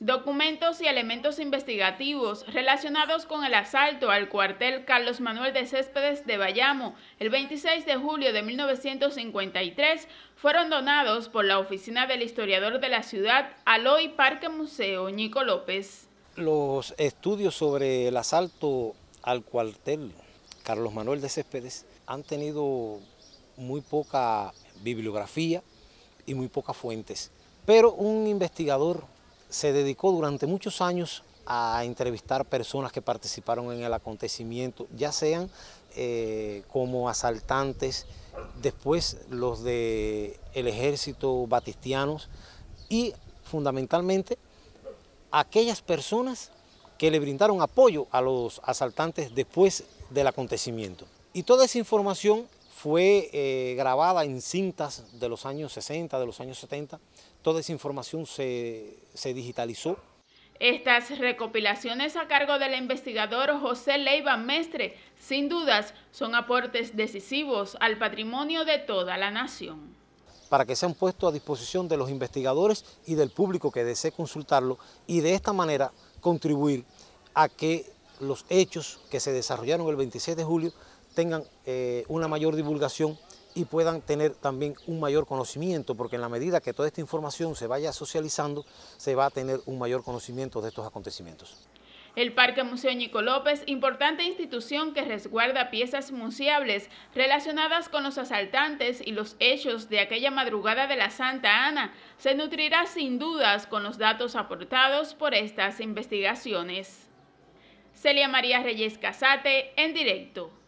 Documentos y elementos investigativos relacionados con el asalto al cuartel Carlos Manuel de Céspedes de Bayamo el 26 de julio de 1953 fueron donados por la oficina del historiador de la ciudad Aloy Parque Museo Nico López. Los estudios sobre el asalto al cuartel Carlos Manuel de Céspedes han tenido muy poca bibliografía y muy pocas fuentes, pero un investigador se dedicó durante muchos años a entrevistar personas que participaron en el acontecimiento, ya sean eh, como asaltantes, después los de el ejército batistianos y fundamentalmente aquellas personas que le brindaron apoyo a los asaltantes después del acontecimiento. Y toda esa información fue eh, grabada en cintas de los años 60, de los años 70. Toda esa información se, se digitalizó. Estas recopilaciones a cargo del investigador José Leiva Mestre, sin dudas, son aportes decisivos al patrimonio de toda la nación. Para que sean puestos a disposición de los investigadores y del público que desee consultarlo y de esta manera contribuir a que los hechos que se desarrollaron el 26 de julio tengan eh, una mayor divulgación y puedan tener también un mayor conocimiento, porque en la medida que toda esta información se vaya socializando, se va a tener un mayor conocimiento de estos acontecimientos. El Parque Museo Nico López, importante institución que resguarda piezas museables relacionadas con los asaltantes y los hechos de aquella madrugada de la Santa Ana, se nutrirá sin dudas con los datos aportados por estas investigaciones. Celia María Reyes Casate, en directo.